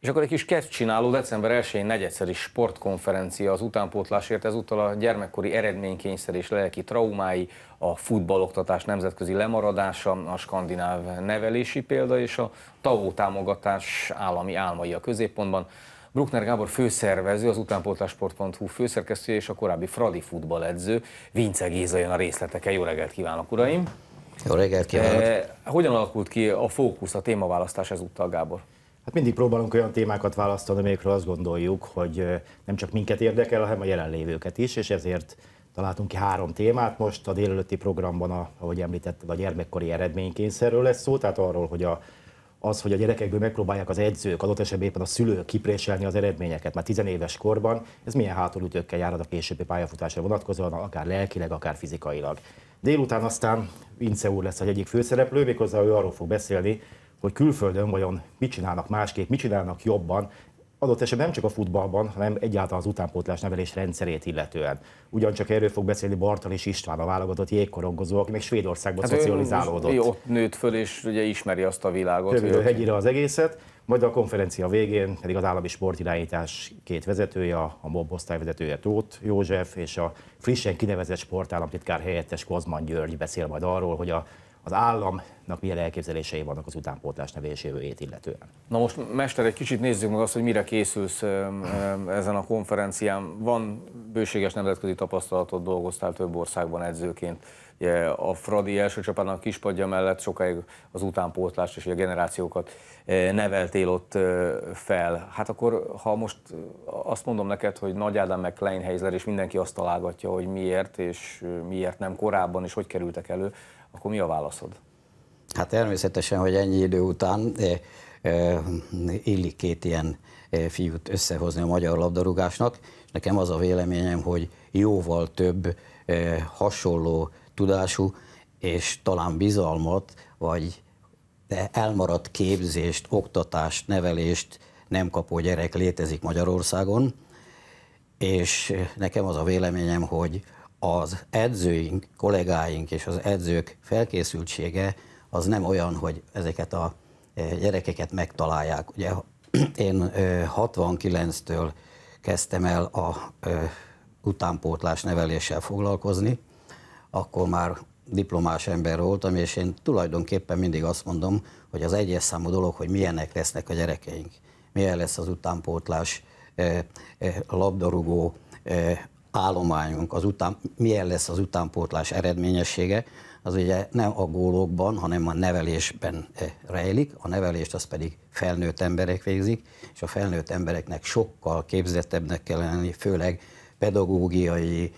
És akkor egy kis kezd csináló december 1-én negyedszeri sportkonferencia az utánpótlásért, ezúttal a gyermekkori eredménykényszer és lelki traumái, a futballoktatás nemzetközi lemaradása, a skandináv nevelési példa és a TAO támogatás állami álmai a középpontban. Bruckner Gábor főszervező, az utánpótlásport.hu főszerkesztője és a korábbi Fradi futballedző. Vince Géza jön a részletekkel. Jó reggelt kívánok, uraim! Jó reggelt kívánok! E, hogyan alakult ki a fókusz, a témaválasztás ezúttal, Gábor? Hát mindig próbálunk olyan témákat választani, amelyekről azt gondoljuk, hogy nem csak minket érdekel, hanem a jelenlévőket is, és ezért találtunk ki három témát. Most a délelőtti programban, a, ahogy említetted, a gyermekkori eredménykényszerről lesz szó, tehát arról, hogy a, az, hogy a gyerekekből megpróbálják az edzők, adott esetben éppen a szülők kipréselni az eredményeket már tizenéves korban, ez milyen hátulütőkkel jár a későbbi pályafutásra vonatkozóan, akár lelkileg, akár fizikailag. Délután aztán Vince úr lesz az egyik főszereplő, méghozzá ő arról fog beszélni, hogy külföldön vajon mit csinálnak másképp, mit csinálnak jobban, adott esetben nem csak a futballban, hanem egyáltalán az utánpótlás nevelés rendszerét illetően. Ugyancsak erről fog beszélni Bartal és István, a válogatott jégkorongozó, aki még Svédországban hát szocializálódott. Ő, ott nőtt föl, és ugye ismeri azt a világot. Körülbelül hegyire az egészet, majd a konferencia végén pedig az állami sportirányítás két vezetője, a MOB osztályvezetője Tóth József és a frissen kinevezett sportállamtitkár helyettes Kozman György beszél majd arról, hogy a az államnak milyen elképzelései vannak az utánpótlás nevés jövőjét illetően. Na most, mester, egy kicsit nézzük meg azt, hogy mire készülsz ezen a konferencián. Van bőséges nemzetközi tapasztalatot, dolgoztál több országban edzőként. A Fradi első a kispadja mellett sokáig az utánpótlást és a generációkat eh, neveltél ott eh, fel. Hát akkor, ha most azt mondom neked, hogy Nagy Ádám meg Heizler, és mindenki azt találgatja, hogy miért, és miért nem korábban, és hogy kerültek elő, akkor mi a válaszod? Hát természetesen, hogy ennyi idő után eh, eh, illik két ilyen eh, fiút összehozni a magyar labdarúgásnak, nekem az a véleményem, hogy jóval több hasonló tudású, és talán bizalmat, vagy elmaradt képzést, oktatást, nevelést nem kapó gyerek létezik Magyarországon, és nekem az a véleményem, hogy az edzőink, kollégáink és az edzők felkészültsége az nem olyan, hogy ezeket a e, gyerekeket megtalálják. Ugye én 69-től kezdtem el a utánpótlás neveléssel foglalkozni, akkor már diplomás ember voltam, és én tulajdonképpen mindig azt mondom, hogy az egyes számú dolog, hogy milyenek lesznek a gyerekeink milyen lesz az utánpótlás eh, eh, labdarúgó eh, állományunk, az után, milyen lesz az utánpótlás eredményessége, az ugye nem a gólokban, hanem a nevelésben rejlik, a nevelést az pedig felnőtt emberek végzik, és a felnőtt embereknek sokkal képzettebbnek kell lenni, főleg pedagógiai,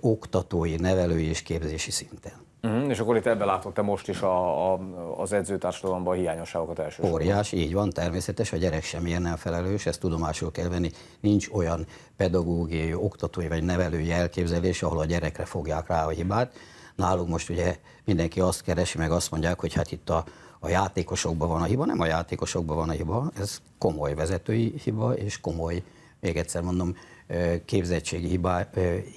oktatói, nevelői és képzési szinten. Uh-huh. És akkor itt ebben látod te most is a, a, az edzőtársadalomban a hiányosságokat elsősorban. Óriás, így van, természetes, a gyerek sem nem felelős, ezt tudomásul kell venni. Nincs olyan pedagógiai, oktatói vagy nevelői elképzelés, ahol a gyerekre fogják rá a hibát. Nálunk most ugye mindenki azt keresi, meg azt mondják, hogy hát itt a, a játékosokban van a hiba, nem a játékosokban van a hiba, ez komoly vezetői hiba, és komoly, még egyszer mondom, képzettségi hiba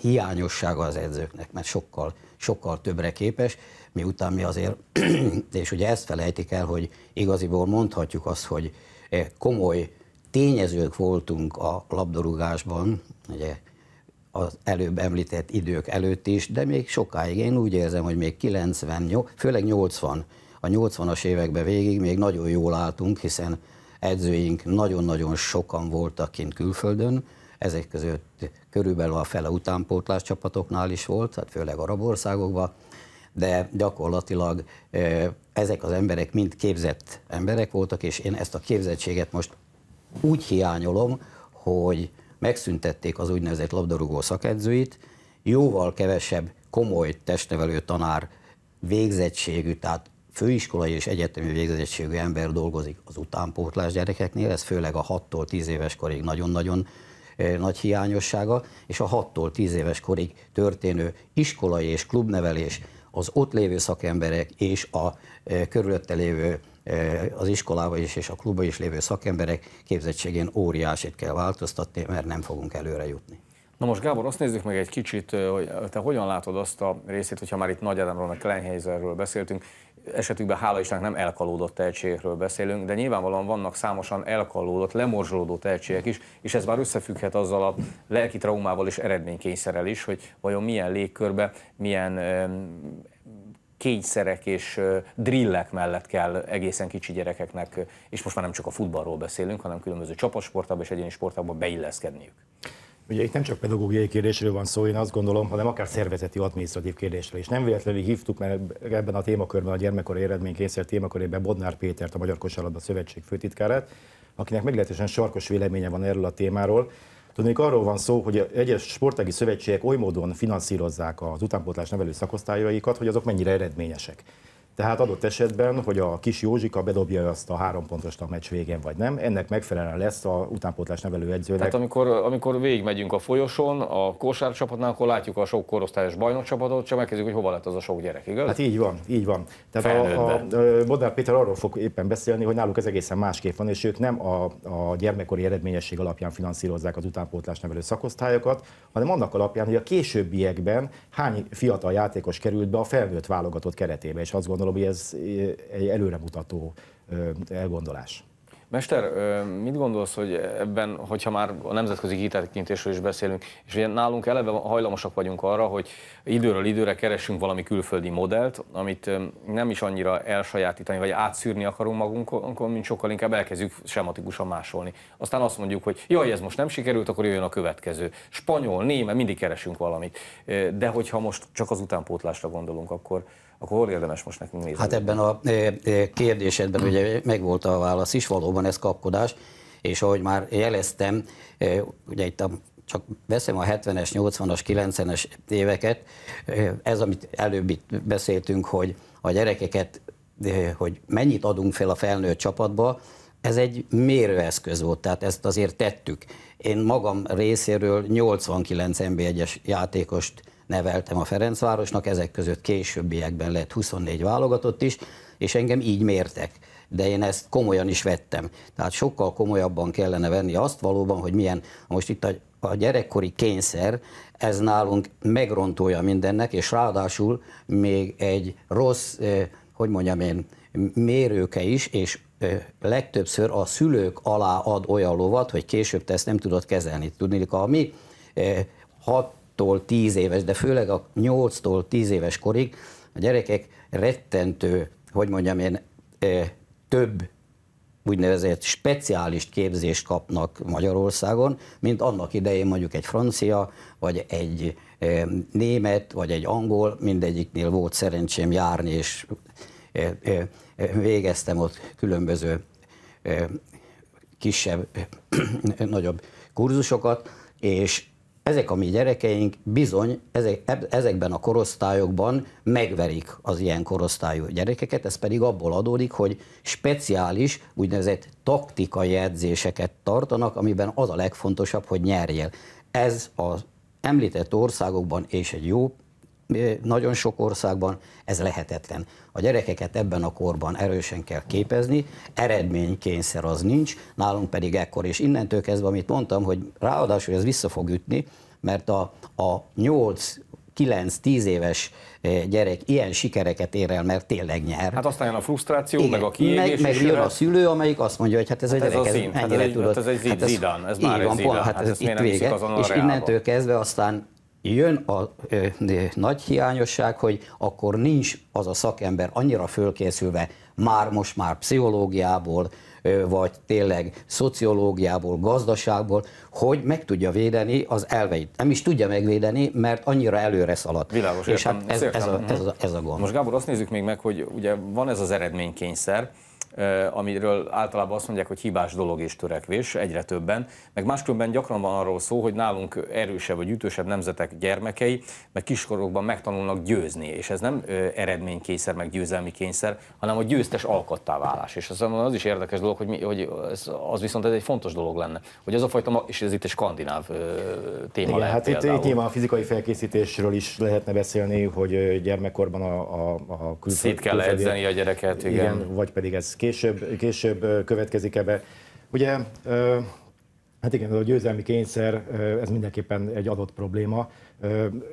hiányossága az edzőknek, mert sokkal sokkal többre képes, miután mi azért, és ugye ezt felejtik el, hogy igaziból mondhatjuk azt, hogy eh, komoly tényezők voltunk a labdarúgásban, ugye az előbb említett idők előtt is, de még sokáig én úgy érzem, hogy még 90, főleg 80, a 80-as években végig még nagyon jól álltunk, hiszen edzőink nagyon-nagyon sokan voltak kint külföldön, ezek között körülbelül a fele utánpótlás csapatoknál is volt, tehát főleg arab országokban, de gyakorlatilag ezek az emberek mind képzett emberek voltak, és én ezt a képzettséget most úgy hiányolom, hogy megszüntették az úgynevezett labdarúgó szakedzőit, jóval kevesebb komoly testnevelő tanár végzettségű, tehát főiskolai és egyetemi végzettségű ember dolgozik az utánpótlás gyerekeknél, ez főleg a 6-tól 10 éves korig nagyon-nagyon nagy hiányossága, és a 6-tól 10 éves korig történő iskolai és klubnevelés, az ott lévő szakemberek és a körülötte lévő az iskolában is és a klubban is lévő szakemberek képzettségén óriásit kell változtatni, mert nem fogunk előre jutni. Na most Gábor, azt nézzük meg egy kicsit, hogy te hogyan látod azt a részét, hogyha már itt Nagy Ádámról, meg Kleinheizerről beszéltünk, esetükben hála Istennek nem elkalódott tehetségekről beszélünk, de nyilvánvalóan vannak számosan elkalódott, lemorzsolódó tehetségek is, és ez már összefügghet azzal a lelki traumával és eredménykényszerrel is, hogy vajon milyen légkörbe, milyen kényszerek és drillek mellett kell egészen kicsi gyerekeknek, és most már nem csak a futballról beszélünk, hanem különböző csapatsportákban és egyéni sportákban beilleszkedniük. Ugye itt nem csak pedagógiai kérdésről van szó, én azt gondolom, hanem akár szervezeti, adminisztratív kérdésről is. Nem véletlenül hívtuk, mert ebben a témakörben a gyermekkori eredménykényszer témakörében Bodnár Pétert, a Magyar Kosárlabda Szövetség főtitkárát, akinek meglehetősen sarkos véleménye van erről a témáról. Tudnék, arról van szó, hogy egyes sportági szövetségek oly módon finanszírozzák az utánpótlás nevelő szakosztályaikat, hogy azok mennyire eredményesek. Tehát adott esetben, hogy a kis Józsika bedobja azt a három pontost a meccs végén, vagy nem, ennek megfelelően lesz a utánpótlás nevelő edzőnek. Tehát amikor, amikor végigmegyünk a folyosón, a kosár csapatnál, akkor látjuk a sok korosztályos bajnok csapatot, csak megkezdjük, hogy hova lett az a sok gyerek, igaz? Hát így van, így van. Tehát a, a Bodár Péter arról fog éppen beszélni, hogy náluk ez egészen másképp van, és ők nem a, a gyermekkori eredményesség alapján finanszírozzák az utánpótlás nevelő szakosztályokat, hanem annak alapján, hogy a későbbiekben hány fiatal játékos került be a felnőtt válogatott keretébe, és azt gondolom, gondolom, hogy ez eh, egy előremutató elgondolás. Mester, mit gondolsz, hogy ebben, hogyha már a nemzetközi hitelkintésről is beszélünk, és ugye nálunk eleve hajlamosak vagyunk arra, hogy időről időre keresünk valami külföldi modellt, amit nem is annyira elsajátítani, vagy átszűrni akarunk magunkon, mint sokkal inkább elkezdjük sematikusan másolni. Aztán azt mondjuk, hogy jaj, ez most nem sikerült, akkor jöjjön a következő. Spanyol, német, mindig keresünk valamit. De hogyha most csak az utánpótlásra gondolunk, akkor, akkor hol érdemes most nekünk nézni? Hát ebben a e, e, kérdésedben ugye megvolt a válasz is, valóban ez kapkodás, és ahogy már jeleztem, e, ugye itt a csak veszem a 70-es, 80-as, 90-es éveket, ez, amit előbb itt beszéltünk, hogy a gyerekeket, hogy mennyit adunk fel a felnőtt csapatba, ez egy mérőeszköz volt, tehát ezt azért tettük. Én magam részéről 89 NB1-es játékost neveltem a Ferencvárosnak, ezek között későbbiekben lett 24 válogatott is, és engem így mértek. De én ezt komolyan is vettem. Tehát sokkal komolyabban kellene venni azt valóban, hogy milyen, most itt a, a gyerekkori kényszer, ez nálunk megrontója mindennek, és ráadásul még egy rossz, eh, hogy mondjam én, mérőke is, és eh, legtöbbször a szülők alá ad olyan lovat, hogy később te ezt nem tudod kezelni. Tudni, a mi eh, hat 6-tól 10 éves, de főleg a 8-tól 10 éves korig a gyerekek rettentő, hogy mondjam én, több úgynevezett speciális képzést kapnak Magyarországon, mint annak idején mondjuk egy francia, vagy egy német, vagy egy angol, mindegyiknél volt szerencsém járni, és végeztem ott különböző kisebb, nagyobb kurzusokat, és ezek a mi gyerekeink bizony ezekben a korosztályokban megverik az ilyen korosztályú gyerekeket, ez pedig abból adódik, hogy speciális úgynevezett taktikai edzéseket tartanak, amiben az a legfontosabb, hogy nyerjél. Ez az említett országokban és egy jó nagyon sok országban ez lehetetlen. A gyerekeket ebben a korban erősen kell képezni, eredménykényszer az nincs, nálunk pedig ekkor, és innentől kezdve, amit mondtam, hogy ráadásul ez vissza fog ütni, mert a, a 8 9-10 éves gyerek ilyen sikereket ér el, mert tényleg nyer. Hát aztán jön a frusztráció, Igen. meg a kiégés. Meg, meg jön a szülő, amelyik azt mondja, hogy hát ez hát a gyerek, ez, a ez ennyire hát ez hát tudod. Hát ez egy zid, hát ez, zidan, ez már egy zidán. Hát, hát ez, ez itt vége, és innentől kezdve aztán jön a ö, ö, nagy hiányosság, hogy akkor nincs az a szakember annyira fölkészülve, már most már pszichológiából, ö, vagy tényleg szociológiából, gazdaságból, hogy meg tudja védeni az elveit. Nem is tudja megvédeni, mert annyira előre szaladt. Világos, És hát értem. hát ez, ez, a, ez, a, ez a gond. Most Gábor, azt nézzük még meg, hogy ugye van ez az eredménykényszer, Eh, amiről általában azt mondják, hogy hibás dolog és törekvés, egyre többen, meg máskülönben gyakran van arról szó, hogy nálunk erősebb vagy ütősebb nemzetek gyermekei, meg kiskorokban megtanulnak győzni, és ez nem eh, eredménykényszer, meg győzelmi kényszer, hanem a győztes alkattá válás. És azt mondom, az is érdekes dolog, hogy, mi, hogy ez, az viszont ez egy fontos dolog lenne, hogy az a fajta, és ez itt egy skandináv eh, téma Igen, lehet hát itt, itt nyilván a fizikai felkészítésről is lehetne beszélni, hogy gyermekkorban a, a, a külföldi... Szét kell külföldi, edzeni a gyereket, igen. igen. vagy pedig ez később, később következik ebbe. Ugye, hát igen, a győzelmi kényszer, ez mindenképpen egy adott probléma,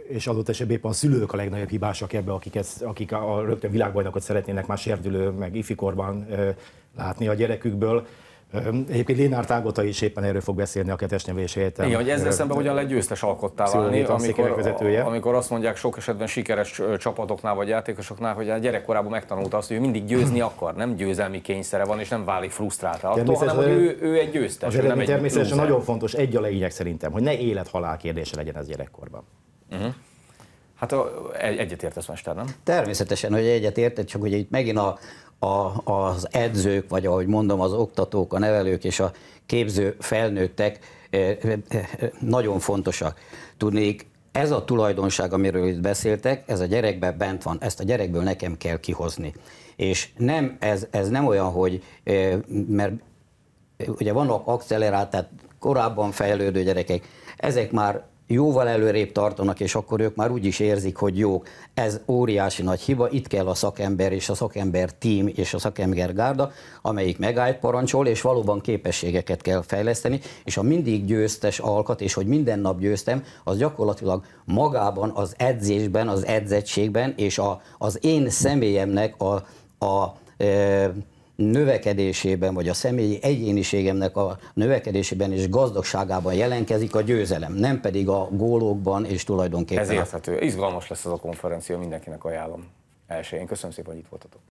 és adott esetben éppen a szülők a legnagyobb hibásak ebbe, akik, ez, akik a rögtön világbajnokot szeretnének már sérdülő, meg ifikorban látni a gyerekükből. Egyébként Lénár Tágota is éppen erről fog beszélni a kettes nyelvés Igen, hogy ezzel szemben hogyan lehet győztes alkottá válni, amikor, amikor azt mondják sok esetben sikeres csapatoknál vagy játékosoknál, hogy a gyerekkorában megtanulta azt, hogy ő mindig győzni akar, nem győzelmi kényszere van, és nem válik frusztráltá attól, hanem hogy ő, ő egy győztes. Az nem egy természetesen lúzer. nagyon fontos, egy a lényeg szerintem, hogy ne élet-halál kérdése legyen ez gyerekkorban. Uh-huh. Hát egyetértesz, Mester, nem? Természetesen, hogy egyetértek, csak ugye itt megint a, a, az edzők, vagy ahogy mondom, az oktatók, a nevelők és a képző felnőttek nagyon fontosak. Tudnék, ez a tulajdonság, amiről itt beszéltek, ez a gyerekben bent van, ezt a gyerekből nekem kell kihozni. És nem, ez, ez nem olyan, hogy, mert ugye vannak akcelerált, tehát korábban fejlődő gyerekek, ezek már jóval előrébb tartanak, és akkor ők már úgy is érzik, hogy jók. Ez óriási nagy hiba, itt kell a szakember és a szakember tím és a szakember gárda, amelyik megállt parancsol, és valóban képességeket kell fejleszteni, és a mindig győztes alkat, és hogy minden nap győztem, az gyakorlatilag magában, az edzésben, az edzettségben, és a, az én személyemnek a, a a e, növekedésében, vagy a személyi egyéniségemnek a növekedésében és gazdagságában jelenkezik a győzelem, nem pedig a gólokban és tulajdonképpen. Ez érthető. Izgalmas lesz ez a konferencia, mindenkinek ajánlom. Elsőjén. Köszönöm szépen, hogy itt voltatok.